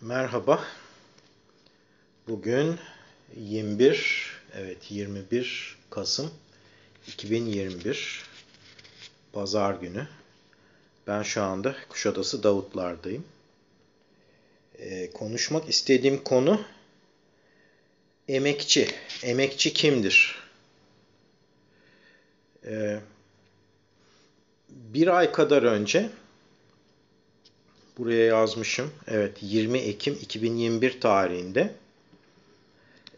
Merhaba. Bugün 21 evet 21 Kasım 2021 Pazar günü. Ben şu anda Kuşadası Davutlar'dayım. Ee, konuşmak istediğim konu emekçi. Emekçi kimdir? Ee, bir ay kadar önce Buraya yazmışım. Evet 20 Ekim 2021 tarihinde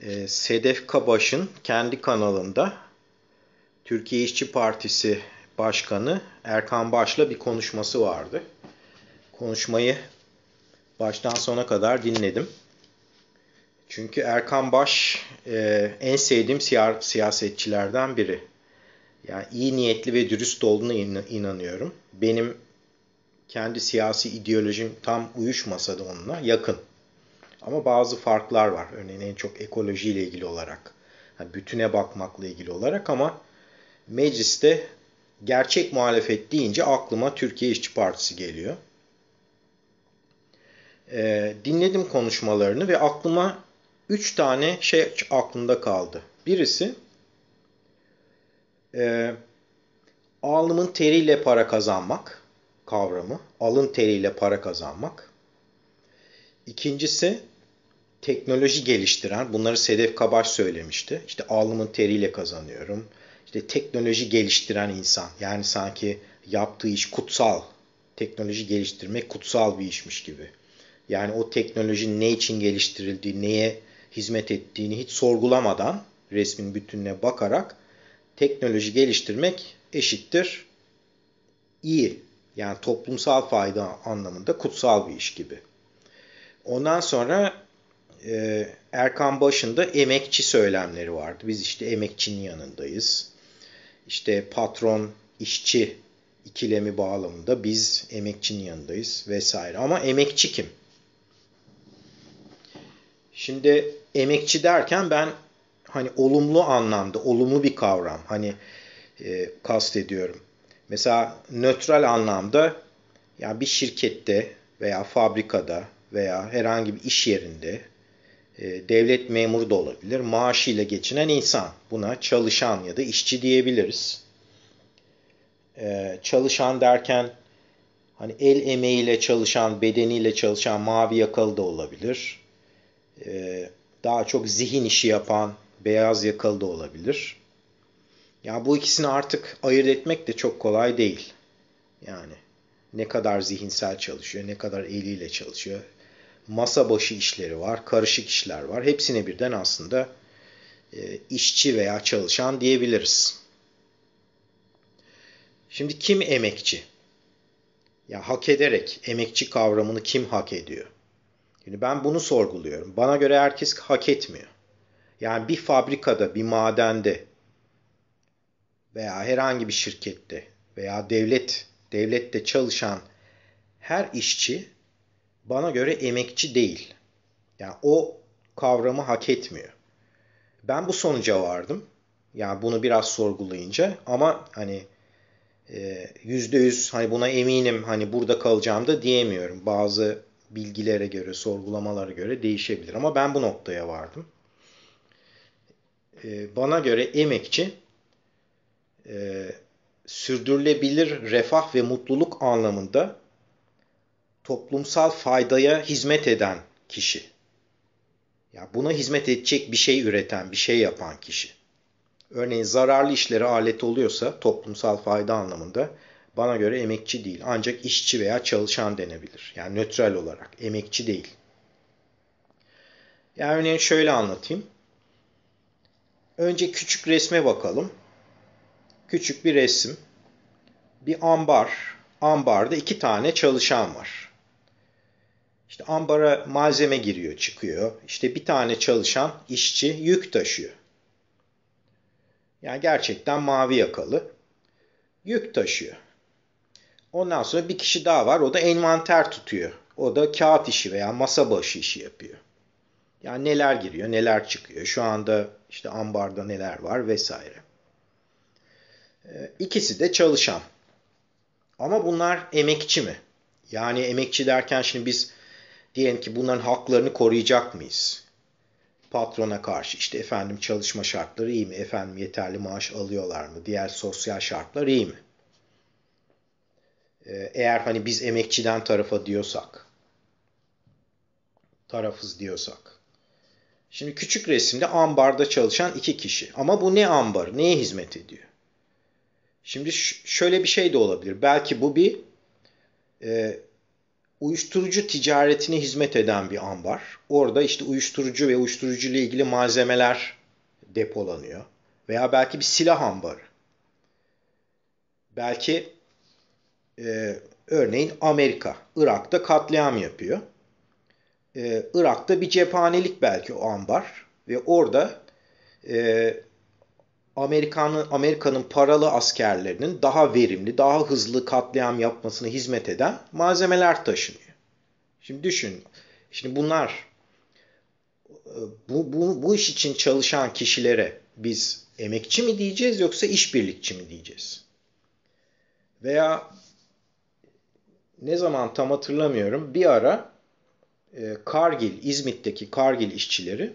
e, Sedef Kabaş'ın kendi kanalında Türkiye İşçi Partisi Başkanı Erkan Baş'la bir konuşması vardı. Konuşmayı baştan sona kadar dinledim. Çünkü Erkan Baş e, en sevdiğim siyasetçilerden biri. Yani iyi niyetli ve dürüst olduğuna inanıyorum. Benim kendi siyasi ideolojim tam uyuşmasa da onunla yakın. Ama bazı farklar var. Örneğin en çok ekolojiyle ilgili olarak. Yani bütüne bakmakla ilgili olarak ama mecliste gerçek muhalefet deyince aklıma Türkiye İşçi Partisi geliyor. Ee, dinledim konuşmalarını ve aklıma 3 tane şey aklımda kaldı. Birisi e, alnımın teriyle para kazanmak kavramı alın teriyle para kazanmak. İkincisi teknoloji geliştiren, bunları Sedef Kabaş söylemişti. İşte alnımın teriyle kazanıyorum. İşte teknoloji geliştiren insan. Yani sanki yaptığı iş kutsal. Teknoloji geliştirmek kutsal bir işmiş gibi. Yani o teknolojinin ne için geliştirildiği, neye hizmet ettiğini hiç sorgulamadan resmin bütününe bakarak teknoloji geliştirmek eşittir iyi yani toplumsal fayda anlamında kutsal bir iş gibi. Ondan sonra e, Erkan başında emekçi söylemleri vardı. Biz işte emekçinin yanındayız. İşte patron, işçi ikilemi bağlamında biz emekçinin yanındayız vesaire. Ama emekçi kim? Şimdi emekçi derken ben hani olumlu anlamda, olumlu bir kavram hani e, kastediyorum. Mesela nötral anlamda yani bir şirkette veya fabrikada veya herhangi bir iş yerinde e, devlet memuru da olabilir. Maaşıyla geçinen insan. Buna çalışan ya da işçi diyebiliriz. E, çalışan derken hani el emeğiyle çalışan, bedeniyle çalışan mavi yakalı da olabilir. E, daha çok zihin işi yapan beyaz yakalı da olabilir. Ya bu ikisini artık ayırt etmek de çok kolay değil. Yani ne kadar zihinsel çalışıyor, ne kadar eliyle çalışıyor. Masa başı işleri var, karışık işler var. Hepsine birden aslında e, işçi veya çalışan diyebiliriz. Şimdi kim emekçi? Ya hak ederek emekçi kavramını kim hak ediyor? Şimdi ben bunu sorguluyorum. Bana göre herkes hak etmiyor. Yani bir fabrikada, bir madende veya herhangi bir şirkette veya devlet devlette çalışan her işçi bana göre emekçi değil. Yani o kavramı hak etmiyor. Ben bu sonuca vardım. Yani bunu biraz sorgulayınca ama hani e, yüzde yüz hani buna eminim hani burada kalacağım da diyemiyorum. Bazı bilgilere göre, sorgulamalara göre değişebilir ama ben bu noktaya vardım. E, bana göre emekçi e, sürdürülebilir refah ve mutluluk anlamında toplumsal faydaya hizmet eden kişi. Ya buna hizmet edecek bir şey üreten, bir şey yapan kişi. Örneğin zararlı işlere alet oluyorsa toplumsal fayda anlamında bana göre emekçi değil. Ancak işçi veya çalışan denebilir. Yani nötral olarak emekçi değil. Yani örneğin şöyle anlatayım. Önce küçük resme bakalım küçük bir resim. Bir ambar. Ambarda iki tane çalışan var. İşte ambara malzeme giriyor, çıkıyor. İşte bir tane çalışan işçi yük taşıyor. Yani gerçekten mavi yakalı. Yük taşıyor. Ondan sonra bir kişi daha var. O da envanter tutuyor. O da kağıt işi veya masa başı işi yapıyor. Yani neler giriyor, neler çıkıyor. Şu anda işte ambarda neler var vesaire. Ee, ikisi de çalışan. Ama bunlar emekçi mi? Yani emekçi derken şimdi biz diyelim ki bunların haklarını koruyacak mıyız? Patrona karşı işte efendim çalışma şartları iyi mi? Efendim yeterli maaş alıyorlar mı? Diğer sosyal şartlar iyi mi? Ee, eğer hani biz emekçiden tarafa diyorsak, tarafız diyorsak. Şimdi küçük resimde ambarda çalışan iki kişi. Ama bu ne ambarı? Neye hizmet ediyor? Şimdi şöyle bir şey de olabilir. Belki bu bir e, uyuşturucu ticaretine hizmet eden bir ambar. Orada işte uyuşturucu ve uyuşturucu ile ilgili malzemeler depolanıyor. Veya belki bir silah ambarı. Belki e, örneğin Amerika, Irak'ta katliam yapıyor. E, Irak'ta bir cephanelik belki o ambar ve orada e, Amerikan'ın Amerika'nın paralı askerlerinin daha verimli, daha hızlı katliam yapmasına hizmet eden malzemeler taşınıyor. Şimdi düşün. Şimdi bunlar bu, bu, bu iş için çalışan kişilere biz emekçi mi diyeceğiz yoksa işbirlikçi mi diyeceğiz? Veya ne zaman tam hatırlamıyorum bir ara e, Kargil, İzmit'teki Kargil işçileri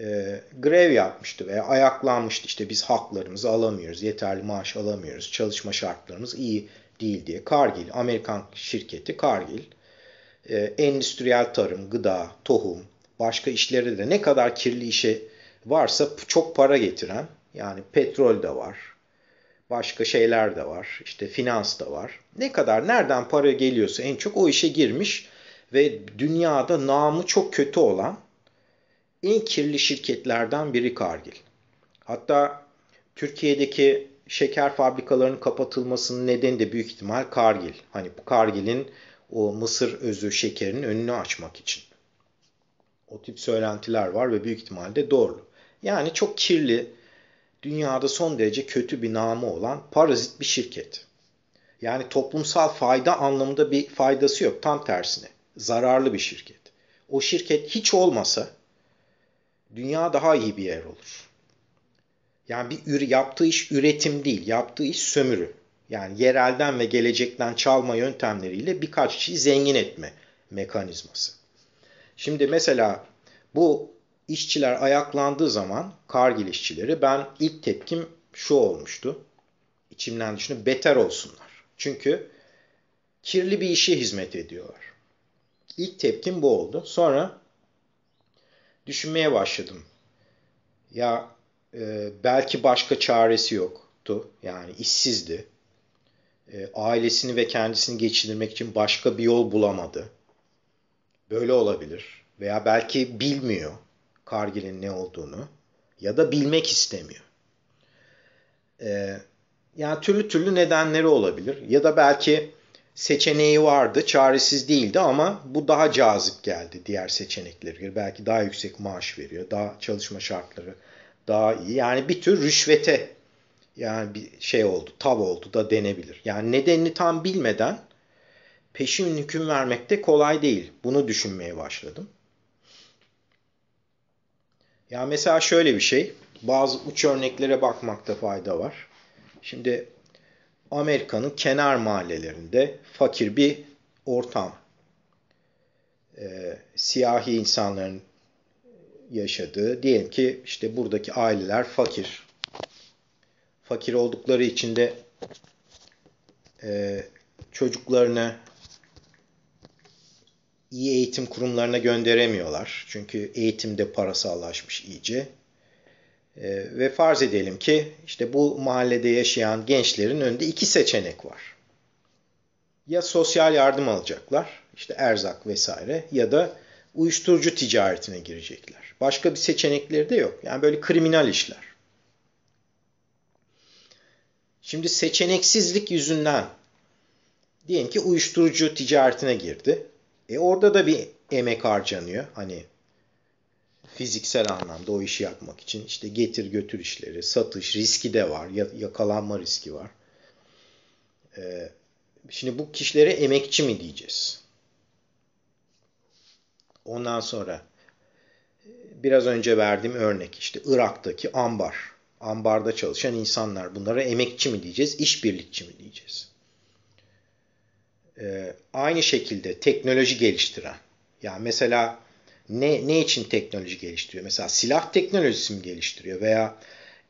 e, grev yapmıştı veya ayaklanmıştı. İşte biz haklarımızı alamıyoruz, yeterli maaş alamıyoruz, çalışma şartlarımız iyi değil diye. Cargill, Amerikan şirketi Cargill, e, endüstriyel tarım, gıda, tohum, başka işleri de ne kadar kirli işe varsa çok para getiren, yani petrol de var, başka şeyler de var, işte finans da var. Ne kadar, nereden para geliyorsa en çok o işe girmiş ve dünyada namı çok kötü olan en kirli şirketlerden biri Kargil. Hatta Türkiye'deki şeker fabrikalarının kapatılmasının nedeni de büyük ihtimal Kargil. Hani bu Kargil'in o mısır özü şekerinin önünü açmak için. O tip söylentiler var ve büyük ihtimalle doğru. Yani çok kirli, dünyada son derece kötü bir namı olan parazit bir şirket. Yani toplumsal fayda anlamında bir faydası yok. Tam tersine zararlı bir şirket. O şirket hiç olmasa dünya daha iyi bir yer olur. Yani bir ür yaptığı iş üretim değil, yaptığı iş sömürü. Yani yerelden ve gelecekten çalma yöntemleriyle birkaç kişiyi zengin etme mekanizması. Şimdi mesela bu işçiler ayaklandığı zaman Kargil işçileri ben ilk tepkim şu olmuştu. İçimden düşünüp beter olsunlar. Çünkü kirli bir işe hizmet ediyorlar. İlk tepkim bu oldu. Sonra düşünmeye başladım. Ya e, belki başka çaresi yoktu. Yani işsizdi. E, ailesini ve kendisini geçindirmek için başka bir yol bulamadı. Böyle olabilir. Veya belki bilmiyor Kargil'in ne olduğunu. Ya da bilmek istemiyor. E, yani türlü türlü nedenleri olabilir. Ya da belki seçeneği vardı. Çaresiz değildi ama bu daha cazip geldi diğer seçeneklere göre. Belki daha yüksek maaş veriyor. Daha çalışma şartları daha iyi. Yani bir tür rüşvete yani bir şey oldu, tav oldu da denebilir. Yani nedenini tam bilmeden peşin hüküm vermekte de kolay değil. Bunu düşünmeye başladım. Ya mesela şöyle bir şey. Bazı uç örneklere bakmakta fayda var. Şimdi Amerika'nın kenar mahallelerinde fakir bir ortam. E, siyahi insanların yaşadığı, diyelim ki işte buradaki aileler fakir. Fakir oldukları için de e, çocuklarını iyi eğitim kurumlarına gönderemiyorlar. Çünkü eğitimde parasallaşmış iyice. E, ve farz edelim ki işte bu mahallede yaşayan gençlerin önünde iki seçenek var. Ya sosyal yardım alacaklar, işte erzak vesaire ya da uyuşturucu ticaretine girecekler. Başka bir seçenekleri de yok. Yani böyle kriminal işler. Şimdi seçeneksizlik yüzünden diyelim ki uyuşturucu ticaretine girdi. E orada da bir emek harcanıyor. Hani fiziksel anlamda o işi yapmak için işte getir götür işleri, satış riski de var, yakalanma riski var. Ee, şimdi bu kişilere emekçi mi diyeceğiz? Ondan sonra biraz önce verdiğim örnek işte Irak'taki ambar, ambarda çalışan insanlar bunlara emekçi mi diyeceğiz, işbirlikçi mi diyeceğiz? Ee, aynı şekilde teknoloji geliştiren, yani mesela ne, ne için teknoloji geliştiriyor? Mesela silah teknolojisi mi geliştiriyor veya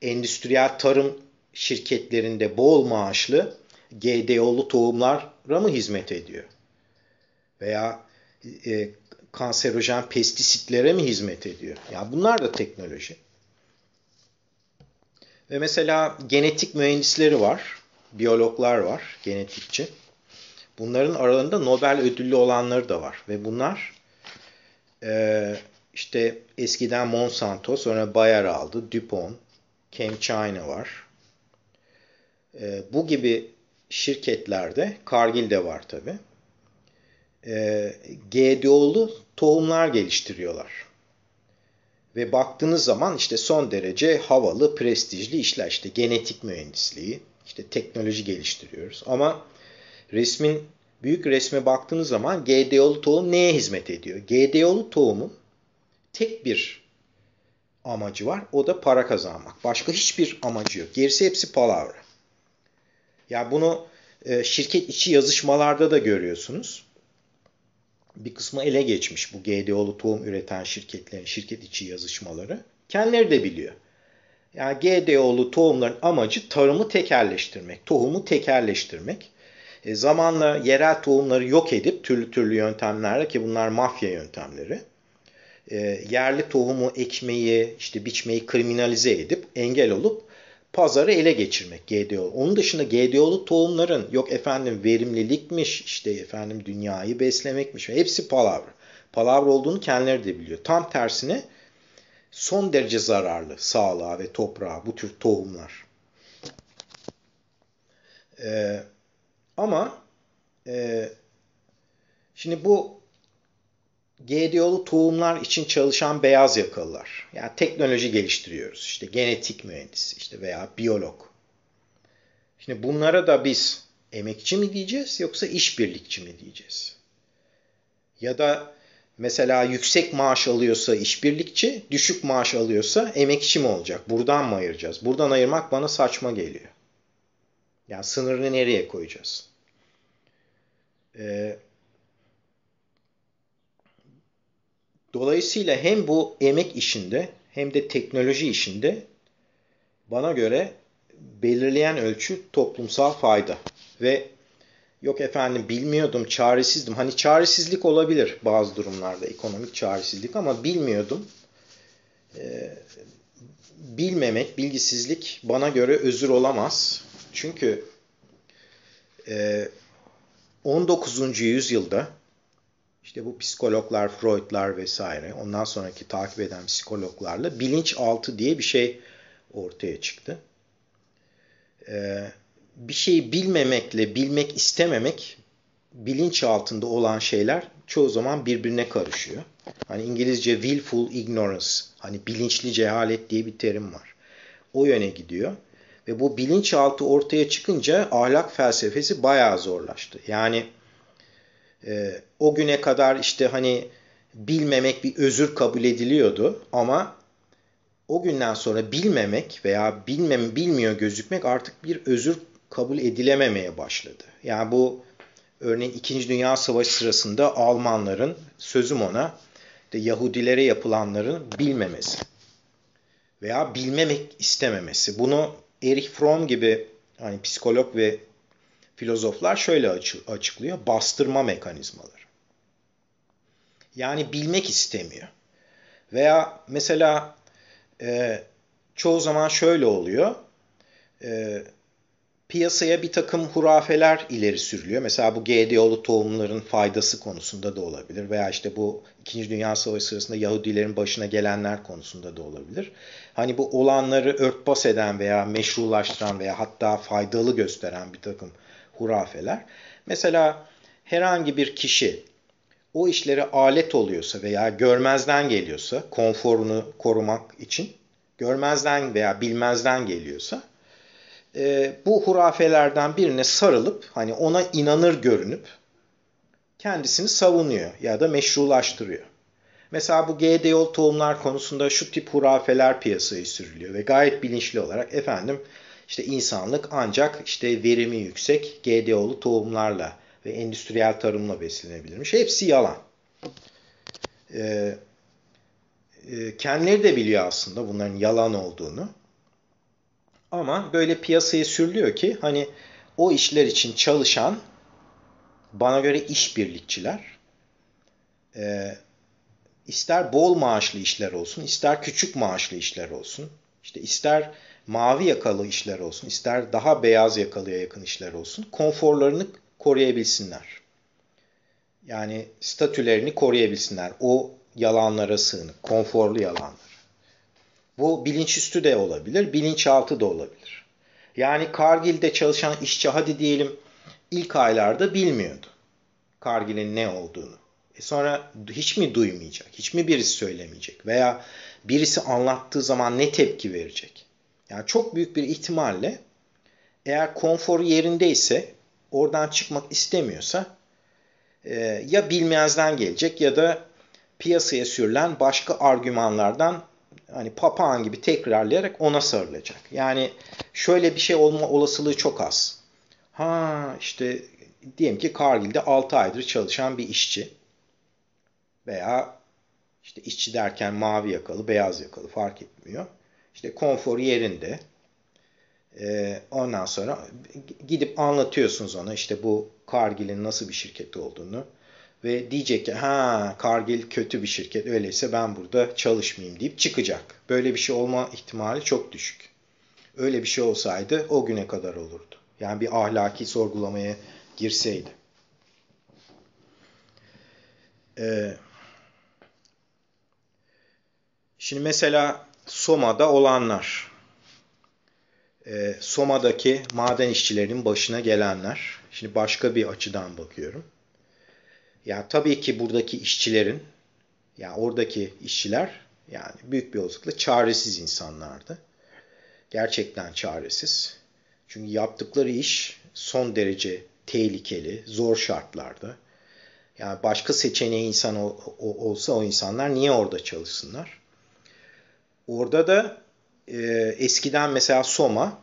endüstriyel tarım şirketlerinde bol maaşlı GDO'lu tohumlara mı hizmet ediyor? Veya e, kanserojen pestisitlere mi hizmet ediyor? Ya bunlar da teknoloji. Ve mesela genetik mühendisleri var, biyologlar var, genetikçi. Bunların aralarında Nobel ödüllü olanları da var ve bunlar e, işte eskiden Monsanto sonra Bayer aldı. DuPont, ChemChina var. E, bu gibi şirketlerde Kargil de var tabi. E, ee, GDO'lu tohumlar geliştiriyorlar. Ve baktığınız zaman işte son derece havalı, prestijli işler. işte genetik mühendisliği, işte teknoloji geliştiriyoruz. Ama resmin büyük resme baktığınız zaman GDO'lu tohum neye hizmet ediyor? GDO'lu tohumun tek bir amacı var. O da para kazanmak. Başka hiçbir amacı yok. Gerisi hepsi palavra. Ya yani bunu e, şirket içi yazışmalarda da görüyorsunuz. Bir kısmı ele geçmiş bu GDO'lu tohum üreten şirketlerin şirket içi yazışmaları. Kendileri de biliyor. Yani GDO'lu tohumların amacı tarımı tekerleştirmek, tohumu tekerleştirmek. E, zamanla yerel tohumları yok edip türlü türlü yöntemlerle ki bunlar mafya yöntemleri e, yerli tohumu ekmeyi işte biçmeyi kriminalize edip engel olup pazarı ele geçirmek GDO. Onun dışında GDO'lu tohumların yok efendim verimlilikmiş işte efendim dünyayı beslemekmiş hepsi palavra. Palavra olduğunu kendileri de biliyor. Tam tersine son derece zararlı sağlığa ve toprağa bu tür tohumlar. Ee, ama e, şimdi bu GDO'lu tohumlar için çalışan beyaz yakalılar. Yani teknoloji geliştiriyoruz. İşte genetik mühendis işte veya biyolog. Şimdi bunlara da biz emekçi mi diyeceğiz yoksa işbirlikçi mi diyeceğiz? Ya da mesela yüksek maaş alıyorsa işbirlikçi, düşük maaş alıyorsa emekçi mi olacak? Buradan mı ayıracağız? Buradan ayırmak bana saçma geliyor. Yani sınırını nereye koyacağız? Ee, dolayısıyla hem bu emek işinde hem de teknoloji işinde bana göre belirleyen ölçü toplumsal fayda ve yok efendim bilmiyordum çaresizdim. Hani çaresizlik olabilir bazı durumlarda ekonomik çaresizlik ama bilmiyordum. Ee, bilmemek, bilgisizlik bana göre özür olamaz. Çünkü e, 19. yüzyılda işte bu psikologlar, Freudlar vesaire ondan sonraki takip eden psikologlarla bilinçaltı diye bir şey ortaya çıktı. Ee, bir şeyi bilmemekle bilmek istememek bilinç altında olan şeyler çoğu zaman birbirine karışıyor. Hani İngilizce willful ignorance, hani bilinçli cehalet diye bir terim var. O yöne gidiyor. Ve bu bilinçaltı ortaya çıkınca ahlak felsefesi bayağı zorlaştı. Yani e, o güne kadar işte hani bilmemek bir özür kabul ediliyordu ama o günden sonra bilmemek veya bilmem bilmiyor gözükmek artık bir özür kabul edilememeye başladı. Yani bu örneğin 2. Dünya Savaşı sırasında Almanların sözüm ona işte Yahudilere yapılanların bilmemesi veya bilmemek istememesi. Bunu Erich Fromm gibi hani psikolog ve filozoflar şöyle açıklıyor. Bastırma mekanizmaları. Yani bilmek istemiyor. Veya mesela e, çoğu zaman şöyle oluyor. E, piyasaya bir takım hurafeler ileri sürülüyor. Mesela bu GDO'lu tohumların faydası konusunda da olabilir veya işte bu 2. Dünya Savaşı sırasında Yahudilerin başına gelenler konusunda da olabilir. Hani bu olanları örtbas eden veya meşrulaştıran veya hatta faydalı gösteren bir takım hurafeler. Mesela herhangi bir kişi o işlere alet oluyorsa veya görmezden geliyorsa, konforunu korumak için görmezden veya bilmezden geliyorsa e, bu hurafelerden birine sarılıp hani ona inanır görünüp kendisini savunuyor ya da meşrulaştırıyor. Mesela bu GDO tohumlar konusunda şu tip hurafeler piyasaya sürülüyor ve gayet bilinçli olarak efendim işte insanlık ancak işte verimi yüksek GDO'lu tohumlarla ve endüstriyel tarımla beslenebilirmiş. Hepsi yalan. Ee, e, kendileri de biliyor aslında bunların yalan olduğunu. Ama böyle piyasayı sürlüyor ki hani o işler için çalışan bana göre işbirlikçiler e, ister bol maaşlı işler olsun, ister küçük maaşlı işler olsun, işte ister mavi yakalı işler olsun, ister daha beyaz yakalıya yakın işler olsun, konforlarını koruyabilsinler. Yani statülerini koruyabilsinler. O yalanlara sığınıp, konforlu yalan. Bu bilinçüstü de olabilir, bilinçaltı da olabilir. Yani Kargil'de çalışan işçi hadi diyelim ilk aylarda bilmiyordu Kargil'in ne olduğunu. E sonra hiç mi duymayacak, hiç mi birisi söylemeyecek veya birisi anlattığı zaman ne tepki verecek? Yani çok büyük bir ihtimalle eğer konforu yerindeyse, oradan çıkmak istemiyorsa e, ya bilmezden gelecek ya da piyasaya sürülen başka argümanlardan hani papağan gibi tekrarlayarak ona sarılacak. Yani şöyle bir şey olma olasılığı çok az. Ha işte diyelim ki Kargil'de 6 aydır çalışan bir işçi veya işte işçi derken mavi yakalı, beyaz yakalı fark etmiyor. İşte konfor yerinde. Ee, ondan sonra gidip anlatıyorsunuz ona işte bu Kargil'in nasıl bir şirket olduğunu, ve diyecek ki ha Cargill kötü bir şirket öyleyse ben burada çalışmayayım deyip çıkacak. Böyle bir şey olma ihtimali çok düşük. Öyle bir şey olsaydı o güne kadar olurdu. Yani bir ahlaki sorgulamaya girseydi. Ee, şimdi mesela Soma'da olanlar, e, Soma'daki maden işçilerinin başına gelenler, şimdi başka bir açıdan bakıyorum. Ya tabii ki buradaki işçilerin, ya oradaki işçiler yani büyük bir olasılıkla çaresiz insanlardı. Gerçekten çaresiz. Çünkü yaptıkları iş son derece tehlikeli, zor şartlarda. Yani başka seçeneği insan olsa o insanlar niye orada çalışsınlar? Orada da e, eskiden mesela Soma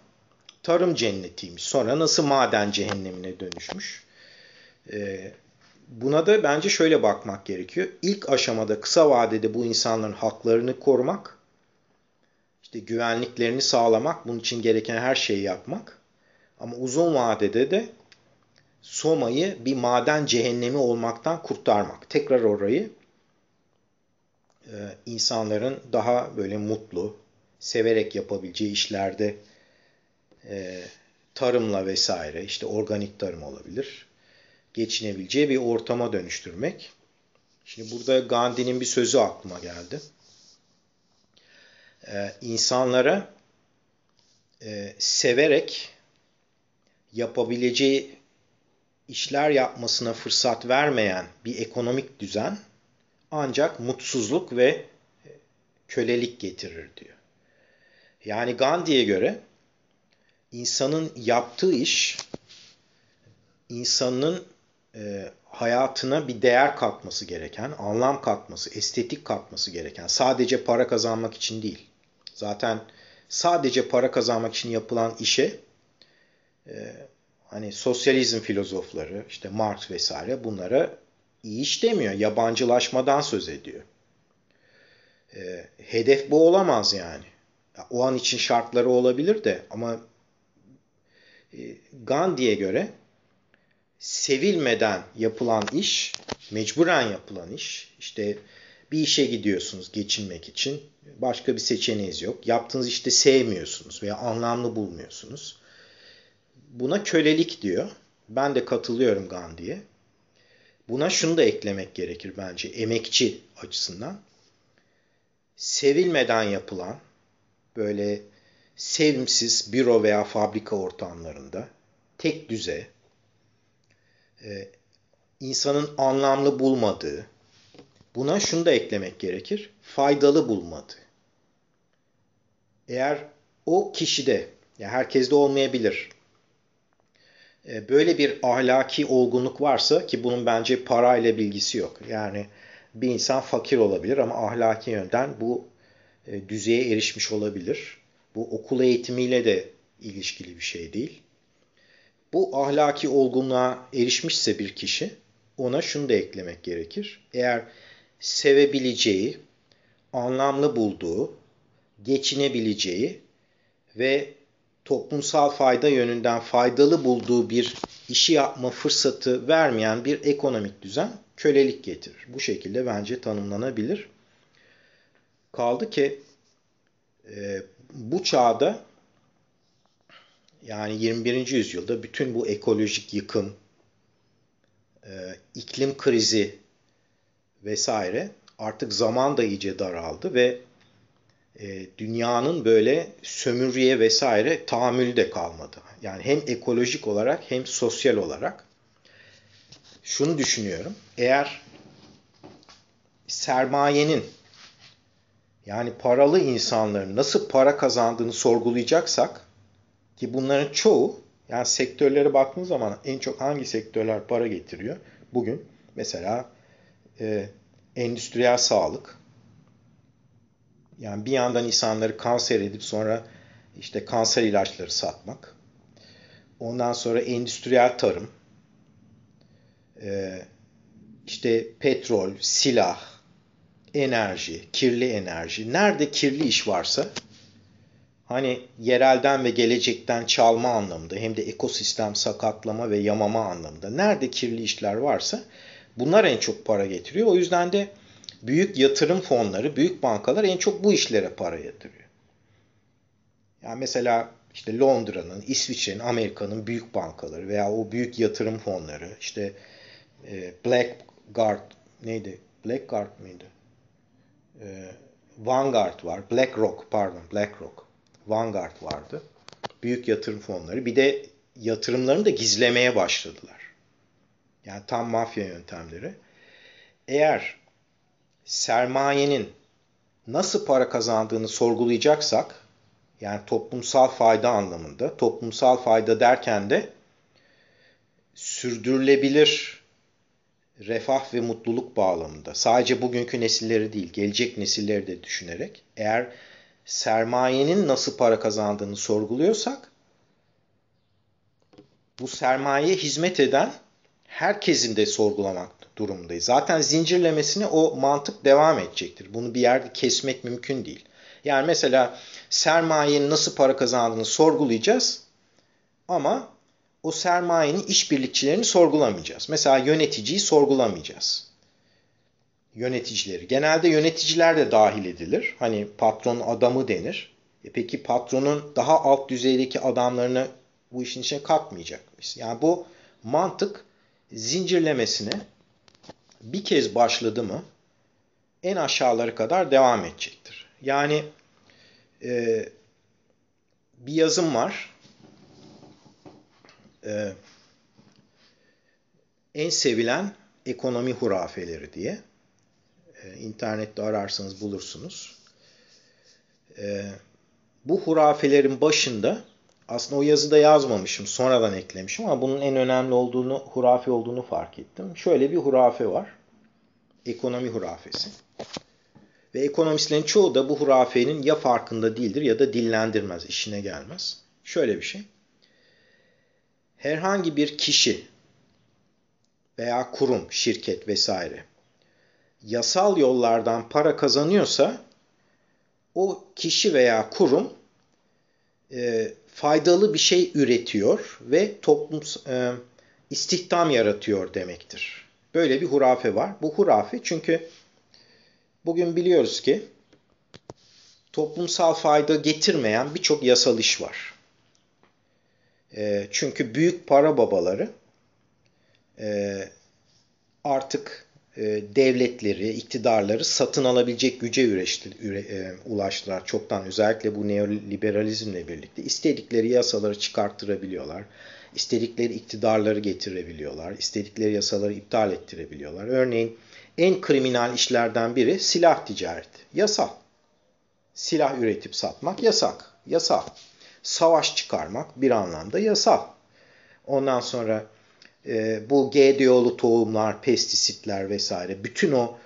tarım cennetiymiş. Sonra nasıl maden cehennemine dönüşmüş? E, buna da bence şöyle bakmak gerekiyor. İlk aşamada kısa vadede bu insanların haklarını korumak, işte güvenliklerini sağlamak, bunun için gereken her şeyi yapmak. Ama uzun vadede de Soma'yı bir maden cehennemi olmaktan kurtarmak. Tekrar orayı e, insanların daha böyle mutlu, severek yapabileceği işlerde e, tarımla vesaire, işte organik tarım olabilir, geçinebileceği bir ortama dönüştürmek. Şimdi burada Gandhi'nin bir sözü aklıma geldi. Ee, insanlara e, severek yapabileceği işler yapmasına fırsat vermeyen bir ekonomik düzen ancak mutsuzluk ve kölelik getirir diyor. Yani Gandhi'ye göre insanın yaptığı iş insanın e, hayatına bir değer katması gereken, anlam katması, estetik katması gereken, sadece para kazanmak için değil. Zaten sadece para kazanmak için yapılan işe e, hani sosyalizm filozofları, işte Marx vesaire bunlara iyi iş demiyor. Yabancılaşmadan söz ediyor. E, hedef bu olamaz yani. O an için şartları olabilir de ama e, Gandhi'ye göre sevilmeden yapılan iş, mecburen yapılan iş. İşte bir işe gidiyorsunuz geçinmek için. Başka bir seçeneğiniz yok. Yaptığınız işte sevmiyorsunuz veya anlamlı bulmuyorsunuz. Buna kölelik diyor. Ben de katılıyorum Gandhi'ye. Buna şunu da eklemek gerekir bence emekçi açısından. Sevilmeden yapılan böyle sevimsiz büro veya fabrika ortamlarında tek düze e, insanın anlamlı bulmadığı, buna şunu da eklemek gerekir, faydalı bulmadığı. Eğer o kişide, yani herkeste olmayabilir, e, böyle bir ahlaki olgunluk varsa ki bunun bence parayla bilgisi yok. Yani bir insan fakir olabilir ama ahlaki yönden bu e, düzeye erişmiş olabilir. Bu okul eğitimiyle de ilişkili bir şey değil. Bu ahlaki olgunluğa erişmişse bir kişi ona şunu da eklemek gerekir. Eğer sevebileceği, anlamlı bulduğu, geçinebileceği ve toplumsal fayda yönünden faydalı bulduğu bir işi yapma fırsatı vermeyen bir ekonomik düzen kölelik getirir. Bu şekilde bence tanımlanabilir. Kaldı ki e, bu çağda yani 21. yüzyılda bütün bu ekolojik yıkım, e, iklim krizi vesaire artık zaman da iyice daraldı ve e, dünyanın böyle sömürüye vesaire tahammülü de kalmadı. Yani hem ekolojik olarak hem sosyal olarak şunu düşünüyorum. Eğer sermayenin yani paralı insanların nasıl para kazandığını sorgulayacaksak ki bunların çoğu yani sektörlere baktığınız zaman en çok hangi sektörler para getiriyor? Bugün mesela e, endüstriyel sağlık. Yani bir yandan insanları kanser edip sonra işte kanser ilaçları satmak. Ondan sonra endüstriyel tarım. E, işte petrol, silah, enerji, kirli enerji. Nerede kirli iş varsa hani yerelden ve gelecekten çalma anlamında hem de ekosistem sakatlama ve yamama anlamında nerede kirli işler varsa bunlar en çok para getiriyor. O yüzden de büyük yatırım fonları, büyük bankalar en çok bu işlere para yatırıyor. Yani mesela işte Londra'nın, İsviçre'nin, Amerika'nın büyük bankaları veya o büyük yatırım fonları işte e, Blackguard neydi? Blackguard mıydı? E, Vanguard var. BlackRock pardon BlackRock. Vanguard vardı. Büyük yatırım fonları. Bir de yatırımlarını da gizlemeye başladılar. Yani tam mafya yöntemleri. Eğer sermayenin nasıl para kazandığını sorgulayacaksak, yani toplumsal fayda anlamında, toplumsal fayda derken de sürdürülebilir refah ve mutluluk bağlamında, sadece bugünkü nesilleri değil, gelecek nesilleri de düşünerek, eğer sermayenin nasıl para kazandığını sorguluyorsak bu sermaye hizmet eden herkesin de sorgulamak durumundayız. Zaten zincirlemesine o mantık devam edecektir. Bunu bir yerde kesmek mümkün değil. Yani mesela sermayenin nasıl para kazandığını sorgulayacağız ama o sermayenin işbirlikçilerini sorgulamayacağız. Mesela yöneticiyi sorgulamayacağız yöneticileri. Genelde yöneticiler de dahil edilir. Hani patron adamı denir. E peki patronun daha alt düzeydeki adamlarını bu işin içine katmayacak mıyız? Yani bu mantık zincirlemesine bir kez başladı mı en aşağıları kadar devam edecektir. Yani e, bir yazım var. E, en sevilen ekonomi hurafeleri diye. E, internette ararsanız bulursunuz. E, bu hurafelerin başında aslında o yazıda yazmamışım, sonradan eklemişim ama bunun en önemli olduğunu, hurafe olduğunu fark ettim. Şöyle bir hurafe var. Ekonomi hurafesi. Ve ekonomistlerin çoğu da bu hurafenin ya farkında değildir ya da dillendirmez, işine gelmez. Şöyle bir şey. Herhangi bir kişi veya kurum, şirket vesaire yasal yollardan para kazanıyorsa o kişi veya kurum e, faydalı bir şey üretiyor ve toplum e, istihdam yaratıyor demektir. Böyle bir hurafe var. Bu hurafe çünkü bugün biliyoruz ki toplumsal fayda getirmeyen birçok yasal iş var. E, çünkü büyük para babaları e, artık e, devletleri, iktidarları satın alabilecek güce üreşti, üre, e, ulaştılar çoktan. Özellikle bu neoliberalizmle birlikte istedikleri yasaları çıkarttırabiliyorlar. istedikleri iktidarları getirebiliyorlar. istedikleri yasaları iptal ettirebiliyorlar. Örneğin en kriminal işlerden biri silah ticareti. Yasal. Silah üretip satmak yasak. Yasal. Savaş çıkarmak bir anlamda yasal. Ondan sonra e, bu GDO'lu tohumlar, pestisitler vesaire bütün o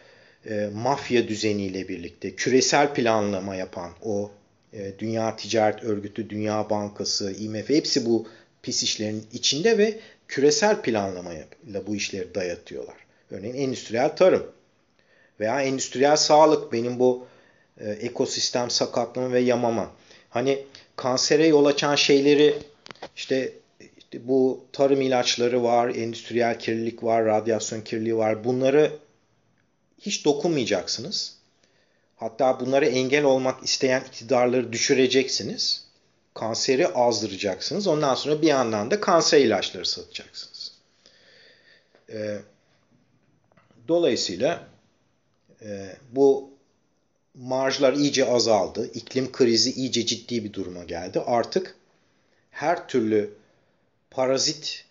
e, mafya düzeniyle birlikte küresel planlama yapan o e, Dünya Ticaret Örgütü, Dünya Bankası, IMF hepsi bu pis işlerin içinde ve küresel planlamayla bu işleri dayatıyorlar. Örneğin endüstriyel tarım veya endüstriyel sağlık benim bu e, ekosistem sakatlama ve yamama. Hani kansere yol açan şeyleri işte bu tarım ilaçları var, endüstriyel kirlilik var, radyasyon kirliliği var. Bunları hiç dokunmayacaksınız. Hatta bunları engel olmak isteyen iktidarları düşüreceksiniz. Kanseri azdıracaksınız. Ondan sonra bir yandan da kanser ilaçları satacaksınız. Ee, dolayısıyla e, bu marjlar iyice azaldı. İklim krizi iyice ciddi bir duruma geldi. Artık her türlü parazit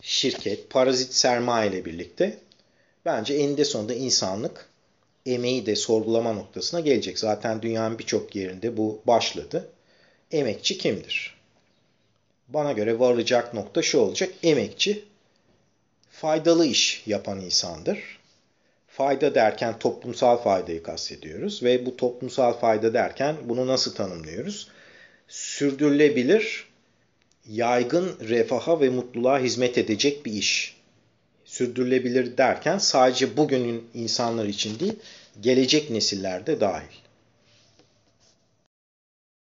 şirket, parazit sermaye ile birlikte bence eninde sonunda insanlık emeği de sorgulama noktasına gelecek. Zaten dünyanın birçok yerinde bu başladı. Emekçi kimdir? Bana göre varılacak nokta şu olacak. Emekçi faydalı iş yapan insandır. Fayda derken toplumsal faydayı kastediyoruz ve bu toplumsal fayda derken bunu nasıl tanımlıyoruz? Sürdürülebilir yaygın refaha ve mutluluğa hizmet edecek bir iş. Sürdürülebilir derken sadece bugünün insanlar için değil, gelecek nesillerde dahil.